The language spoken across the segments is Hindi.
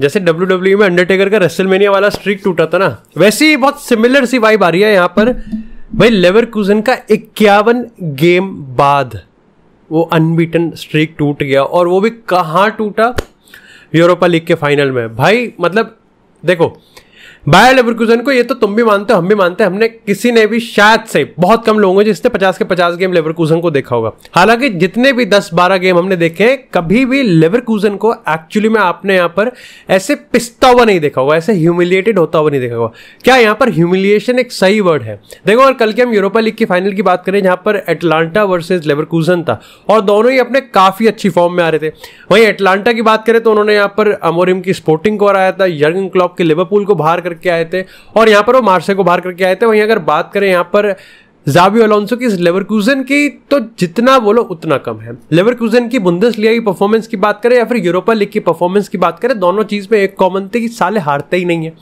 जैसे डब्ल्यू e में अंडरटेकर का रेसलमेनिया वाला स्ट्रिक टूटा था ना वैसे ही बहुत सिमिलर सी वाइब आ रही है यहाँ पर भाई लेवर कूजन का इक्यावन गेम बाद वो अनबीटन स्ट्रीक टूट गया और वो भी कहाँ टूटा यूरोपा लीग के फाइनल में भाई मतलब देखो बायर लेवरकुजन को ये तो तुम भी मानते हो हम भी मानते हैं हमने किसी ने भी शायद से बहुत कम लोगों जिसने 50 के 50 गेम लेवरकूजन को देखा होगा हालांकि जितने भी 10-12 गेम हमने देखे हैं कभी भी लेवरकूजन को एक्चुअली में आपने यहाँ पर ऐसे पिसता हुआ नहीं देखा होगा ऐसे ह्यूमिलिएटेड होता हुआ नहीं देखा होगा क्या यहाँ पर ह्यूमिलिएशन एक सही वर्ड है देखो और कल के हम यूरोपा लीग की फाइनल की बात करें जहाँ पर एटलांटा वर्सेज लेवरकूजन था और दोनों ही अपने काफी अच्छी फॉर्म में आ रहे थे वहीं एटलांटा की बात करें तो उन्होंने यहाँ पर अमोरिम की स्पोर्टिंग को हराया था यंग क्लॉप के लेवरपूल को बाहर करके करके आए थे और यहाँ पर वो मार्से को बाहर करके आए थे वहीं अगर बात करें यहाँ पर जावी अलोंसो की लेवरकूजन की तो जितना बोलो उतना कम है लेवरकूजन की बुंदस लिया की परफॉर्मेंस की बात करें या फिर यूरोपा लीग की परफॉर्मेंस की बात करें दोनों चीज में एक कॉमन थी कि साले हारते ही नहीं है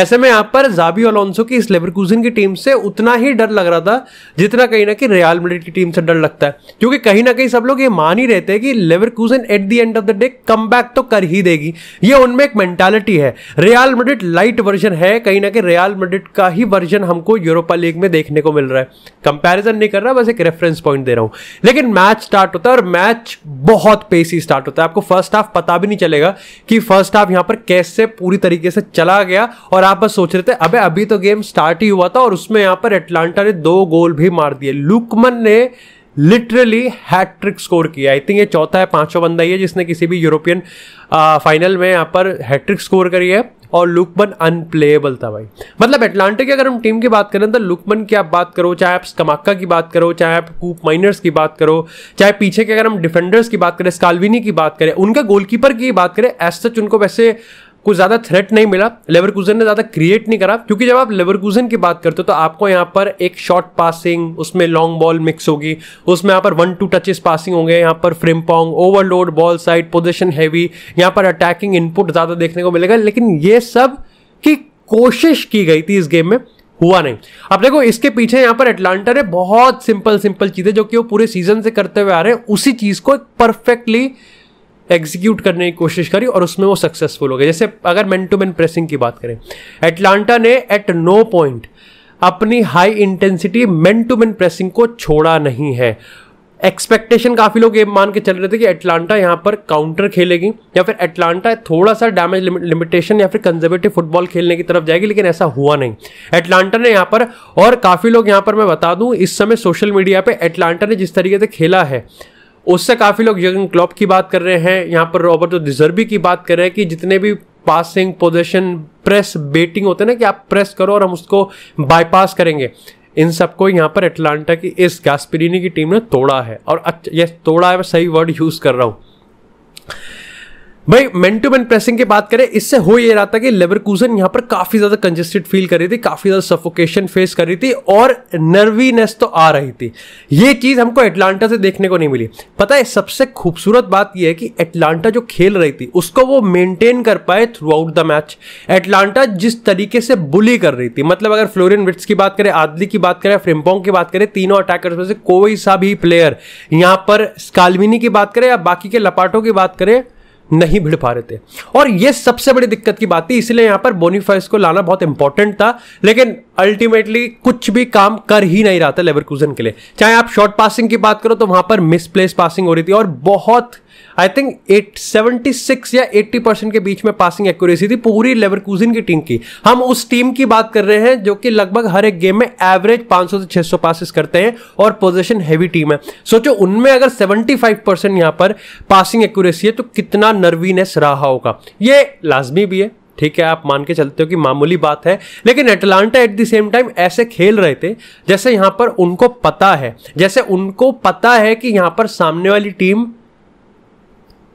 ऐसे में यहाँ पर जावी अलोंसो की इस लेवरकूजन की टीम से उतना ही डर लग रहा था जितना कहीं ना कहीं रियाल मेडिट की टीम से डर लगता है क्योंकि कहीं ना कहीं सब लोग ये मान ही रहते हैं कि Leverkusen at the end of the day कम तो कर ही देगी ये उनमें एक मेंटालिटी है रियाल मेडिट लाइट वर्जन है कहीं ना कहीं रियाल मेडिट का ही वर्जन हमको यूरोपा लीग में देखने को मिल रहा है कंपैरिजन नहीं कर रहा बस एक रेफरेंस पॉइंट दे रहा हूं लेकिन मैच स्टार्ट होता है और मैच बहुत पेसी स्टार्ट होता है आपको फर्स्ट हाफ पता भी नहीं चलेगा कि फर्स्ट हाफ यहां पर कैसे पूरी तरीके से चला गया और आप बस सोच रहे थे अबे अभी तो गेम स्टार्ट ही हुआ था और उसमें यहां पर एटलांटा ने दो गोल भी मार दिए लुकमन ने लिटरली हैट्रिक स्कोर किया आई थिंक ये चौथा है पांचवा बंदा ही है जिसने किसी भी यूरोपियन फाइनल में यहाँ पर हैट्रिक स्कोर करी है और लुकमन अनप्लेएबल था भाई मतलब एटलांटिक की अगर हम टीम की बात करें तो लुकमन की आप बात करो चाहे आप स्कमाका की बात करो चाहे आप कूप माइनर्स की बात करो चाहे पीछे के अगर हम डिफेंडर्स की बात करें स्कालविनी की बात करें उनका गोलकीपर की बात करें एज सच उनको वैसे कुछ ज़्यादा थ्रेट नहीं मिला लेवरकूजन ने ज़्यादा क्रिएट नहीं करा क्योंकि जब आप लेवरकूजन की बात करते हो तो आपको यहाँ पर एक शॉर्ट पासिंग उसमें लॉन्ग बॉल मिक्स होगी उसमें यहाँ पर वन टू टचेस पासिंग होंगे यहाँ पर पॉन्ग overload ball side position heavy यहाँ पर अटैकिंग इनपुट ज़्यादा देखने को मिलेगा लेकिन ये सब की कोशिश की गई थी इस गेम में हुआ नहीं अब देखो इसके पीछे यहां पर एटलांटा ने बहुत सिंपल सिंपल चीज़ें जो कि वो पूरे सीजन से करते हुए आ रहे हैं उसी चीज़ को परफेक्टली एग्जीक्यूट करने की कोशिश करी और उसमें वो सक्सेसफुल हो गए जैसे अगर मैन टू मैन प्रेसिंग की बात करें एटलांटा ने एट नो पॉइंट अपनी high intensity man to man pressing को छोड़ा नहीं है एक्सपेक्टेशन काफ़ी लोग ये मान के चल रहे थे कि एटलांटा यहाँ पर काउंटर खेलेगी या फिर एटलांटा थोड़ा सा डैमेज लिमिटेशन या फिर कंजर्वेटिव फुटबॉल खेलने की तरफ जाएगी लेकिन ऐसा हुआ नहीं एटलांटा ने यहाँ पर और काफ़ी लोग यहाँ पर मैं बता दूँ इस समय सोशल मीडिया पे एटलांटा ने जिस तरीके से खेला है उससे काफ़ी लोग यंग क्लॉप की बात कर रहे हैं यहाँ पर रॉबर्ट तो डिजर्बी की बात कर रहे हैं कि जितने भी पासिंग पोजिशन प्रेस बेटिंग होते हैं ना कि आप प्रेस करो और हम उसको बाईपास करेंगे इन सबको यहाँ पर एटलांटा की इस गैस्परिनी की टीम ने तोड़ा है और अच्छा ये तोड़ा है मैं सही वर्ड यूज़ कर रहा हूँ भाई मेन टू मेन प्रेसिंग की बात करें इससे हो ये रहा था कि लेवरकूजन यहाँ पर काफी ज्यादा कंजेस्टेड फील कर रही थी काफी ज्यादा सफोकेशन फेस कर रही थी और नर्वीनेस तो आ रही थी ये चीज हमको एटलांटा से देखने को नहीं मिली पता है सबसे खूबसूरत बात यह है कि एटलांटा जो खेल रही थी उसको वो मेंटेन कर पाए throughout the match Atalanta जिस तरीके से बुली कर रही थी मतलब अगर फ्लोरिन विट्स की बात करें आदली की बात करें फ्रिम्पोंग की बात करें तीनों अटैकर्स में से कोई सा भी प्लेयर यहाँ पर स्कालविनी की बात करें या बाकी के लपाटों की बात करें नहीं भिड़ पा रहे थे और ये सबसे बड़ी दिक्कत की बात थी इसलिए यहाँ पर बोनीफाइस को लाना बहुत इंपॉर्टेंट था लेकिन अल्टीमेटली कुछ भी काम कर ही नहीं रहा था लेवरकूजन के लिए चाहे आप शॉर्ट पासिंग की बात करो तो वहां पर मिसप्लेस पासिंग हो रही थी और बहुत I think at seventy six या एट्टी परसेंट के बीच में पासिंग एक्यूरेसी थी पूरी लेवरकूजन की टीम की हम उस टीम की बात कर रहे हैं जो कि लगभग हर एक गेम में एवरेज पांच सौ से छह सौ पासिस करते हैं और पोजिशन हैवी टीम है सोचो उनमें अगर सेवेंटी फाइव परसेंट यहाँ पर पासिंग एक्यूरेसी है तो कितना नर्वीनेस रहा होगा ये लाजमी भी है ठीक है आप मान के चलते हो कि मामूली बात है लेकिन Atalanta at the same time ऐसे खेल रहे थे जैसे यहाँ पर उनको पता है जैसे उनको पता है कि यहाँ पर सामने वाली टीम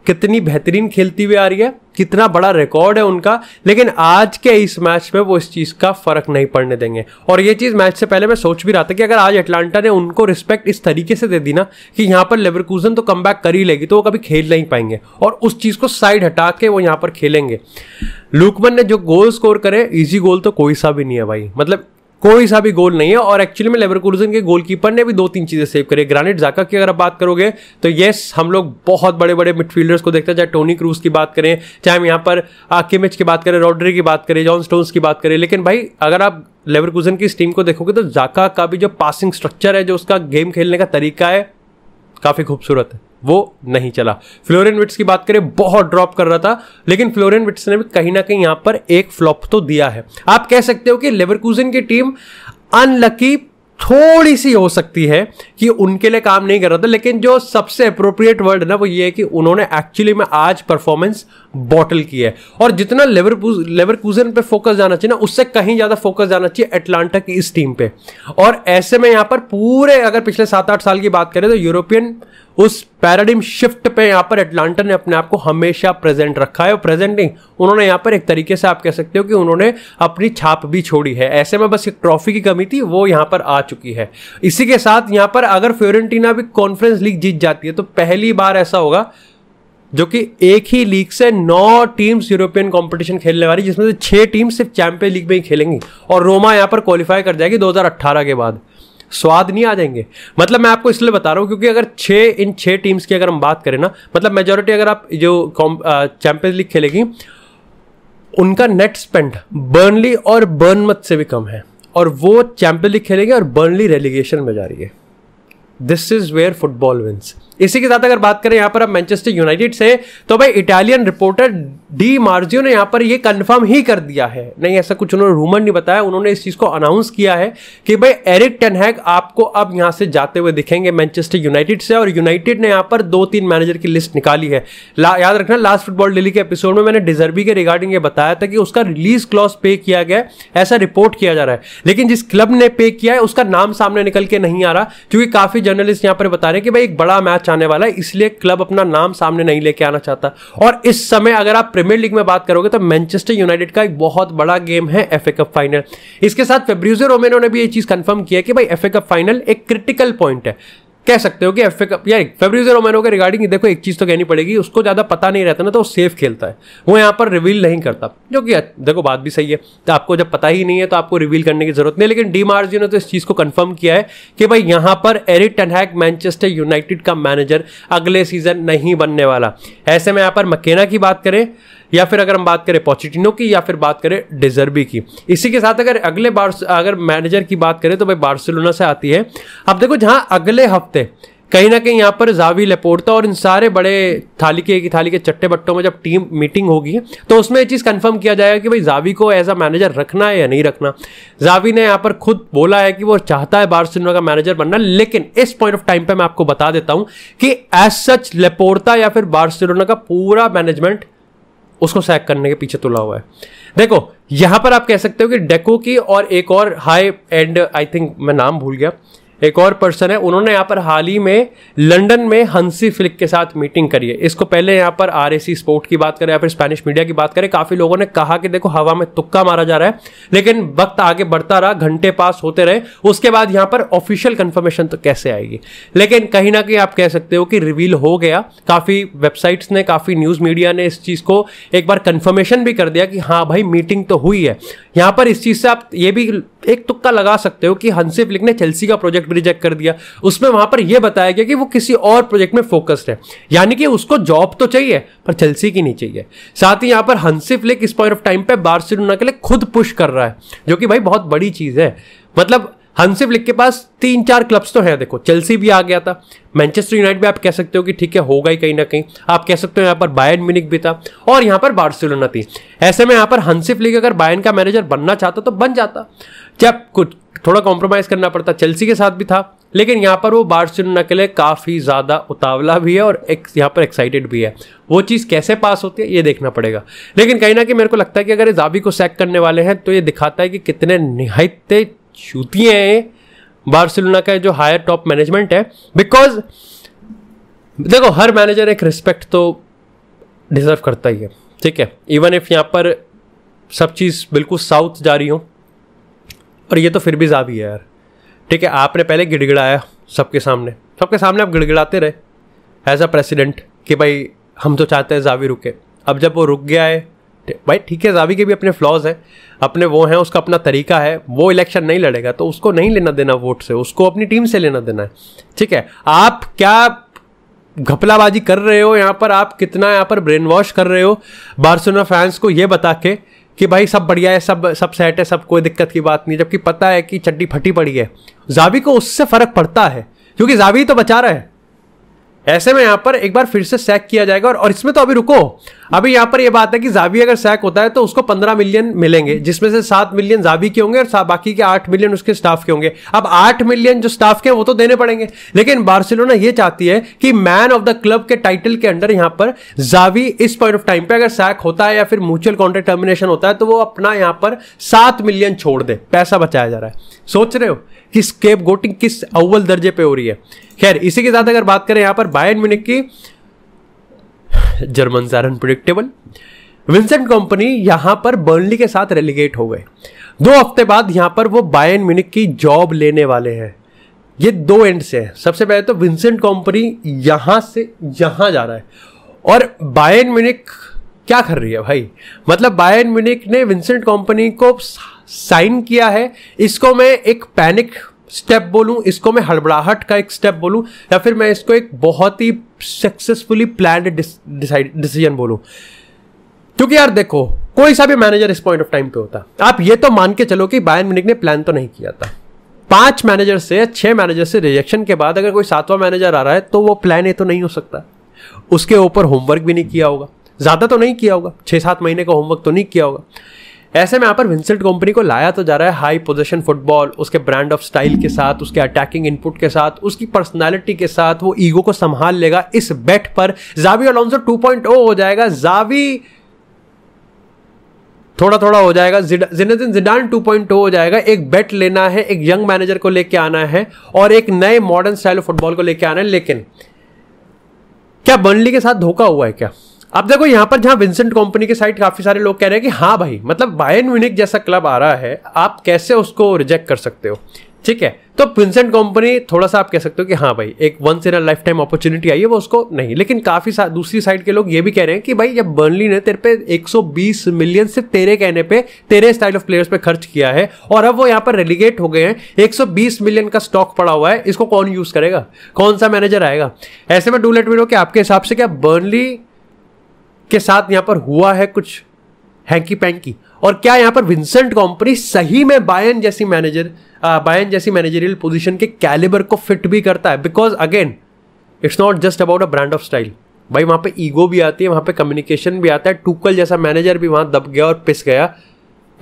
कितनी बेहतरीन खेलती हुई आ रही है कितना बड़ा रिकॉर्ड है उनका लेकिन आज के इस मैच में वो इस चीज़ का फर्क नहीं पड़ने देंगे और ये चीज़ मैच से पहले मैं सोच भी रहा था कि अगर आज अटलांटा ने उनको रिस्पेक्ट इस तरीके से दे दी ना कि यहाँ पर लेवरकूजन तो कम कर ही लेगी तो वो कभी खेल नहीं पाएंगे और उस चीज़ को साइड हटा के वो यहाँ पर खेलेंगे लुकमन ने जो गोल स्कोर करे ईजी गोल तो कोई सा भी नहीं है भाई मतलब कोई सा भी गोल नहीं है और एक्चुअली में लेवरकुजन के गोलकीपर ने भी दो तीन चीज़ें सेव करी ग्रानिट जाका की अगर आप बात करोगे तो येस हम लोग बहुत बड़े बड़े मिडफील्डर्स को देखते हैं चाहे टोनी क्रूज की बात करें चाहे हम यहाँ पर किमिच की बात करें रॉड्री की बात करें जॉन स्टोन्स की बात करें लेकिन भाई अगर आप लेवरकुजन की इस टीम को देखोगे तो जाका का भी जो पासिंग स्ट्रक्चर है जो उसका गेम खेलने का तरीका है काफ़ी खूबसूरत है वो नहीं चला फ्लोरिन विट्स की बात करें बहुत ड्रॉप कर रहा था लेकिन फ्लोरिन विट्स ने भी कहीं ना कहीं यहां पर एक फ्लॉप तो दिया है आप कह सकते हो कि लेवरकूजन की टीम अनलकी थोड़ी सी हो सकती है कि उनके लिए काम नहीं कर रहा था लेकिन जो सबसे अप्रोप्रिएट वर्ड है ना वो ये है कि उन्होंने एक्चुअली में आज परफॉर्मेंस बॉटल की है और जितना लेवर लेवरकूजन पे फोकस जाना चाहिए ना उससे कहीं ज़्यादा फोकस जाना चाहिए एटलांटा की इस टीम पे और ऐसे में यहां पर पूरे अगर पिछले सात आठ साल की बात करें तो यूरोपियन उस पैराडिम शिफ्ट पे यहां पर एटलांटा ने अपने आप को हमेशा प्रेजेंट रखा है और प्रेजेंटिंग उन्होंने यहां पर एक तरीके से आप कह सकते हो कि उन्होंने अपनी छाप भी छोड़ी है ऐसे में बस एक ट्रॉफी की कमी थी वो यहां पर आ चुकी है इसी के साथ यहां पर अगर फ्योरेंटीना भी कॉन्फ्रेंस लीग जीत जाती है तो पहली बार ऐसा होगा जो कि एक ही लीग से नौ टीम्स यूरोपियन कंपटीशन खेलने वाली जिसमें से छह टीम सिर्फ चैंपियन लीग में ही खेलेंगी और रोमा यहां पर क्वालिफाई कर जाएगी 2018 के बाद स्वाद नहीं आ जाएंगे मतलब मैं आपको इसलिए बता रहा हूँ क्योंकि अगर छः इन छः टीम्स की अगर हम बात करें ना मतलब मेजोरिटी अगर आप जो चैंपियंस लीग खेलेगी उनका नेट स्पेंड बर्नली और बर्नमत से भी कम है और वो चैंपियन लीग खेलेगी और बर्नली रेलीगेशन में जा रही है this is where football wins इसी के साथ अगर बात करें यहां पर अब मैनचेस्टर यूनाइटेड से तो भाई इटालियन रिपोर्टर डी मार्जियो ने यहाँ पर ये कंफर्म ही कर दिया है नहीं ऐसा कुछ उन्होंने रूमर नहीं बताया उन्होंने इस चीज़ को अनाउंस किया है कि भाई एरिक टेनहैग आपको अब यहां से जाते हुए दिखेंगे मैनचेस्टर यूनाइटेड से और यूनाइटेड ने यहां पर दो तीन मैनेजर की लिस्ट निकाली है याद रखना लास्ट फुटबॉल डेली के एपिसोड में मैंने डिजर्बी के रिगार्डिंग ये बताया था कि उसका रिलीज क्लॉज पे किया गया ऐसा रिपोर्ट किया जा रहा है लेकिन जिस क्लब ने पे किया है उसका नाम सामने निकल के नहीं आ रहा क्योंकि काफ़ी जर्नलिस्ट यहां पर बता रहे हैं कि भाई एक बड़ा मैच आने वाला है इसलिए क्लब अपना नाम सामने नहीं लेके आना चाहता और इस समय अगर आप प्रीमियर लीग में बात करोगे तो मैनचेस्टर यूनाइटेड का एक बहुत बड़ा गेम है एफ कप फाइनल इसके साथ फेब्रिजे रोमेनो ने भी ये चीज़ कंफर्म किया कि भाई एफ कप फाइनल एक क्रिटिकल पॉइंट है कह सकते हो कि एफ या फेब्रिजो रोमानो के रिगार्डिंग देखो एक चीज़ तो कहनी पड़ेगी उसको ज़्यादा पता नहीं रहता ना तो वो सेफ खेलता है वो यहाँ पर रिवील नहीं करता जो कि देखो बात भी सही है तो आपको जब पता ही नहीं है तो आपको रिवील करने की जरूरत नहीं लेकिन डी ने तो इस चीज़ को कन्फर्म किया है कि भाई यहाँ पर एरिक टनहैक मैनचेस्टर यूनाइटेड का मैनेजर अगले सीजन नहीं बनने वाला ऐसे में यहाँ पर मकेना की बात करें या फिर अगर हम बात करें पॉचिटिनो की या फिर बात करें डिजर्बी की इसी के साथ अगर अगले बार अगर मैनेजर की बात करें तो भाई बार्सिलोना से आती है अब देखो जहाँ अगले हफ्ते कहीं ना कहीं यहाँ पर जावी लेपोर्टा और इन सारे बड़े थाली के थाली के चट्टे बट्टों में जब टीम मीटिंग होगी तो उसमें ये चीज़ कंफर्म किया जाएगा कि भाई जावी को एज अ मैनेजर रखना है या नहीं रखना जावी ने यहाँ पर खुद बोला है कि वो चाहता है बार्सिलोना का मैनेजर बनना लेकिन इस पॉइंट ऑफ टाइम पर मैं आपको बता देता हूँ कि एज सच लेपोर्टा या फिर बार्सिलोना का पूरा मैनेजमेंट उसको सैक करने के पीछे तुला हुआ है देखो यहां पर आप कह सकते हो कि डेको की और एक और हाई एंड आई थिंक मैं नाम भूल गया एक और पर्सन है उन्होंने यहाँ पर हाल ही में लंदन में हंसी फ्लिक के साथ मीटिंग करी है इसको पहले यहाँ पर आर स्पोर्ट की बात करें या फिर स्पेनिश मीडिया की बात करें काफ़ी लोगों ने कहा कि देखो हवा में तुक्का मारा जा रहा है लेकिन वक्त आगे बढ़ता रहा घंटे पास होते रहे उसके बाद यहाँ पर ऑफिशियल कन्फर्मेशन तो कैसे आएगी लेकिन कहीं ना कहीं आप कह सकते हो कि रिवील हो गया काफ़ी वेबसाइट्स ने काफ़ी न्यूज़ मीडिया ने इस चीज़ को एक बार कन्फर्मेशन भी कर दिया कि हाँ भाई मीटिंग तो हुई है यहाँ पर इस चीज़ से आप ये भी एक तुक्का लगा सकते हो कि हंसी फ्लिक ने चेल्सी का प्रोजेक्ट भी रिजेक्ट कर दिया उसमें वहां पर यह बताया गया कि वो किसी और प्रोजेक्ट में फोकस्ड है यानी कि उसको जॉब तो चाहिए पर चेल्सी की नहीं चाहिए साथ ही यहां पर हंसी फ्लिक इस पॉइंट ऑफ टाइम पे बार्सिलोना के लिए खुद पुश कर रहा है जो कि भाई बहुत बड़ी चीज है मतलब हंसी फ्लिक के पास तीन चार क्लब्स तो हैं देखो चेल्सी भी आ गया था मैनचेस्टर यूनाइटेड भी आप कह सकते हो कि ठीक है होगा ही कहीं ना कहीं आप कह सकते हो यहाँ पर बायन म्यूनिक भी था और यहाँ पर बार्सिलोना थी ऐसे में यहाँ पर हंसी फ्लिक अगर बायन का मैनेजर बनना चाहता तो बन जाता जब कुछ थोड़ा कॉम्प्रोमाइज करना पड़ता चेल्सी के साथ भी था लेकिन यहाँ पर वो बार्सिलोना के लिए काफ़ी ज़्यादा उतावला भी है और एक यहाँ पर एक्साइटेड भी है वो चीज़ कैसे पास होती है ये देखना पड़ेगा लेकिन कहीं ना कहीं मेरे को लगता है कि अगर ये जाबी को सैक करने वाले हैं तो ये दिखाता है कि कितने निहायते छूतिए हैं बार्सिलोना का जो हायर टॉप मैनेजमेंट है बिकॉज देखो हर मैनेजर एक रिस्पेक्ट तो डिजर्व करता ही है ठीक है इवन इफ यहाँ पर सब चीज़ बिल्कुल साउथ जा रही हूँ और ये तो फिर भी जाबी है यार ठीक है आपने पहले गिड़गिड़ाया सबके सामने सबके सामने आप गिड़गिड़ाते रहे एज अ प्रेसिडेंट कि भाई हम तो चाहते हैं जावी रुके अब जब वो रुक गया है भाई ठीक है जावी के भी अपने फ्लॉज हैं अपने वो हैं उसका अपना तरीका है वो इलेक्शन नहीं लड़ेगा तो उसको नहीं लेना देना वोट से उसको अपनी टीम से लेना देना है ठीक है आप क्या घपलाबाजी कर रहे हो यहाँ पर आप कितना यहाँ पर ब्रेन वॉश कर रहे हो बार्सोना फैंस को ये बता के कि भाई सब बढ़िया है सब सब सेट है सब कोई दिक्कत की बात नहीं जबकि पता है कि चड्डी फटी पड़ी है जावी को उससे फ़र्क पड़ता है क्योंकि जावी तो बचा रहा है ऐसे में यहाँ पर एक बार फिर से सैक किया जाएगा और, और इसमें तो अभी रुको अभी यहाँ पर यह बात है कि जावी अगर सैक होता है तो उसको पंद्रह मिलियन मिलेंगे जिसमें से सात मिलियन जावी के होंगे और बाकी के आठ मिलियन उसके स्टाफ के होंगे अब आठ मिलियन जो स्टाफ के वो तो देने पड़ेंगे लेकिन बार्सिलोना ये चाहती है कि मैन ऑफ द क्लब के टाइटल के अंडर यहाँ पर जावी इस पॉइंट ऑफ टाइम पे अगर सैक होता है या फिर म्यूचुअल कॉन्ट्रेक्ट टर्मिनेशन होता है तो वो अपना यहाँ पर सात मिलियन छोड़ दे पैसा बचाया जा रहा है सोच रहे हो कि स्केप गोटिंग किस अव्वल दर्जे पे हो रही है खैर इसी के साथ अगर बात करें यहां पर बायन म्यूनिक की German are unpredictable Vincent Kompany यहां पर बर्नली के साथ रेलिगेट हो गए दो हफ्ते बाद यहां पर वो बायन म्यूनिक की जॉब लेने वाले हैं ये दो एंड से है सबसे पहले तो विंसेंट कंपनी यहां से यहां जा रहा है और बायन म्यूनिक क्या कर रही है भाई मतलब बायन म्यूनिक ने विंसेंट कंपनी को साइन किया है इसको मैं एक पैनिक स्टेप बोलूं इसको मैं हड़बड़ाहट का एक स्टेप बोलूं या फिर मैं इसको एक बहुत ही सक्सेसफुली प्लान डिसीजन बोलूं क्योंकि यार देखो कोई सा भी मैनेजर इस पॉइंट ऑफ टाइम पे होता आप ये तो मान के चलो कि बायन म्यूनिक ने प्लान तो नहीं किया था पांच मैनेजर से छह मैनेजर से रिजेक्शन के बाद अगर कोई सातवां मैनेजर आ रहा है तो वो प्लान ये तो नहीं हो सकता उसके ऊपर होमवर्क भी नहीं किया होगा ज़्यादा तो नहीं किया होगा छः सात महीने का होमवर्क तो नहीं किया होगा ऐसे में यहाँ पर विंसेंट कंपनी को लाया तो जा रहा है हाई पोजिशन फुटबॉल उसके ब्रांड ऑफ स्टाइल के साथ उसके अटैकिंग इनपुट के साथ उसकी पर्सनालिटी के साथ वो ईगो को संभाल लेगा इस बैट पर जावी अलोन्सो 2.0 हो जाएगा जावी थोड़ा थोड़ा हो जाएगा जिनेदिन जिडान 2.0 हो जाएगा एक बेट लेना है एक यंग मैनेजर को लेके आना है और एक नए मॉडर्न स्टाइल फुटबॉल को लेके आना है लेकिन क्या बर्नली के साथ धोखा हुआ है क्या अब देखो यहाँ पर जहाँ विंसेंट कंपनी के साइड काफी सारे लोग कह रहे हैं कि हाँ भाई मतलब बायन म्यूनिक जैसा क्लब आ रहा है आप कैसे उसको रिजेक्ट कर सकते हो ठीक है तो विंसेंट कंपनी थोड़ा सा आप कह सकते हो कि हाँ भाई एक once in a lifetime opportunity आई है वो उसको नहीं लेकिन काफी सा, दूसरी साइड के लोग ये भी कह रहे हैं कि भाई जब बर्नली ने तेरे पे 120 मिलियन सिर्फ तेरे कहने पे तेरे स्टाइल ऑफ प्लेयर्स पे खर्च किया है और अब वो यहाँ पर रेलिगेट हो गए हैं 120 मिलियन का स्टॉक पड़ा हुआ है इसको कौन यूज करेगा कौन सा मैनेजर आएगा ऐसे में डू लेट मीनो कि आपके हिसाब से क्या बर्नली के साथ यहां पर हुआ है कुछ हैंकी पैंकी और क्या यहां पर विंसेंट कॉम्पनी सही में बायन जैसी मैनेजर बायन जैसी मैनेजरियल पोजीशन के कैलिबर को फिट भी करता है because again it's not just about a brand of style भाई वहां पे ईगो भी आती है वहां पे कम्युनिकेशन भी आता है टूकल जैसा मैनेजर भी वहां दब गया और पिस गया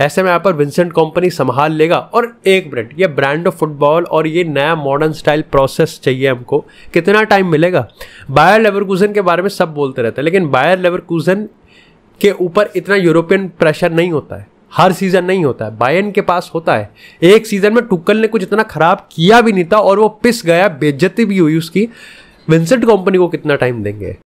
ऐसे में यहाँ पर विंसेंट कंपनी संभाल लेगा और एक मिनट ये ब्रांड ऑफ फुटबॉल और ये नया मॉडर्न स्टाइल प्रोसेस चाहिए हमको कितना टाइम मिलेगा बायर लेवरकूजन के बारे में सब बोलते रहते हैं लेकिन बायर लेवरकूजन के ऊपर इतना यूरोपियन प्रेशर नहीं होता है हर सीजन नहीं होता है बायन के पास होता है एक सीजन में टुक्कल ने कुछ इतना खराब किया भी नहीं था और वो पिस गया बेज्जती भी हुई उसकी विंसेंट कंपनी को कितना टाइम देंगे